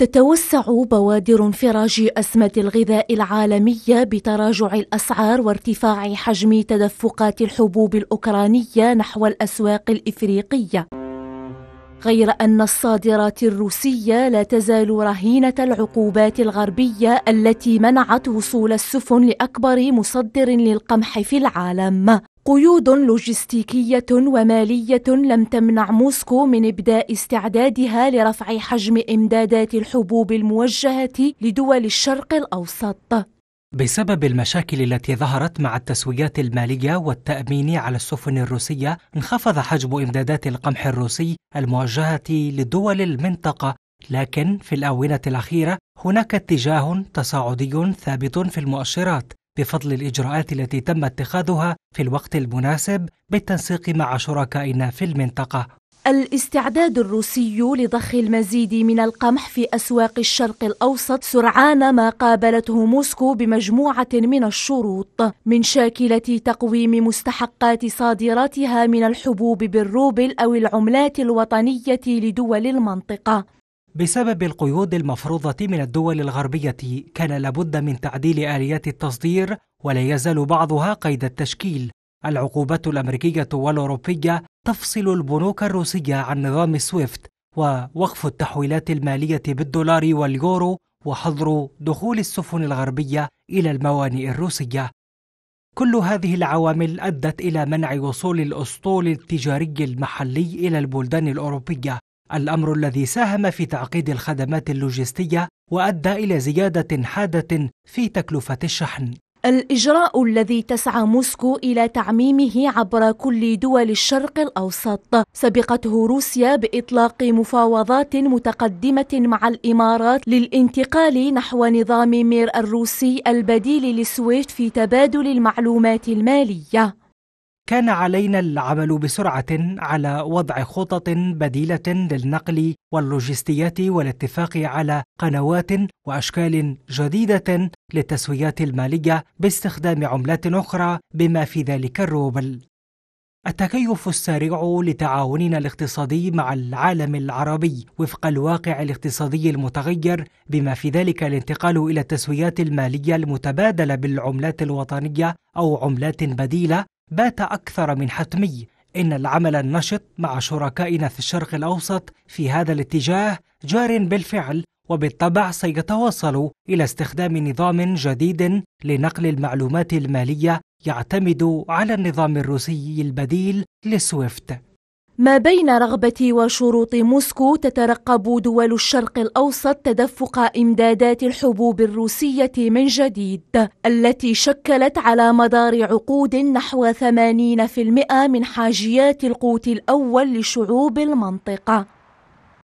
تتوسع بوادر انفراج أزمة الغذاء العالمية بتراجع الأسعار وارتفاع حجم تدفقات الحبوب الأوكرانية نحو الأسواق الإفريقية غير أن الصادرات الروسية لا تزال رهينة العقوبات الغربية التي منعت وصول السفن لأكبر مصدر للقمح في العالم قيود لوجستيكية ومالية لم تمنع موسكو من إبداء استعدادها لرفع حجم إمدادات الحبوب الموجهة لدول الشرق الأوسط بسبب المشاكل التي ظهرت مع التسويات المالية والتأمين على السفن الروسية انخفض حجم إمدادات القمح الروسي الموجهة لدول المنطقة لكن في الآونة الأخيرة هناك اتجاه تصاعدي ثابت في المؤشرات بفضل الإجراءات التي تم اتخاذها في الوقت المناسب بالتنسيق مع شركائنا في المنطقة الاستعداد الروسي لضخ المزيد من القمح في أسواق الشرق الأوسط سرعان ما قابلته موسكو بمجموعة من الشروط من شاكلة تقويم مستحقات صادراتها من الحبوب بالروبل أو العملات الوطنية لدول المنطقة بسبب القيود المفروضة من الدول الغربية كان لابد من تعديل آليات التصدير ولا يزال بعضها قيد التشكيل العقوبات الأمريكية والأوروبية تفصل البنوك الروسية عن نظام سويفت ووقف التحويلات المالية بالدولار واليورو وحظر دخول السفن الغربية إلى الموانئ الروسية كل هذه العوامل أدت إلى منع وصول الأسطول التجاري المحلي إلى البلدان الأوروبية الأمر الذي ساهم في تعقيد الخدمات اللوجستية وأدى إلى زيادة حادة في تكلفة الشحن. الإجراء الذي تسعى موسكو إلى تعميمه عبر كل دول الشرق الأوسط سبقته روسيا بإطلاق مفاوضات متقدمة مع الإمارات للانتقال نحو نظام مير الروسي البديل للسويفت في تبادل المعلومات المالية كان علينا العمل بسرعه على وضع خطط بديله للنقل واللوجستيات والاتفاق على قنوات واشكال جديده للتسويات الماليه باستخدام عملات اخرى بما في ذلك الروبل التكيف السريع لتعاوننا الاقتصادي مع العالم العربي وفق الواقع الاقتصادي المتغير بما في ذلك الانتقال الى التسويات الماليه المتبادله بالعملات الوطنيه او عملات بديله بات أكثر من حتمي إن العمل النشط مع شركائنا في الشرق الأوسط في هذا الاتجاه جار بالفعل وبالطبع سيتواصل إلى استخدام نظام جديد لنقل المعلومات المالية يعتمد على النظام الروسي البديل لسويفت ما بين رغبة وشروط موسكو تترقب دول الشرق الأوسط تدفق إمدادات الحبوب الروسية من جديد التي شكلت على مدار عقود نحو 80% من حاجيات القوت الأول لشعوب المنطقة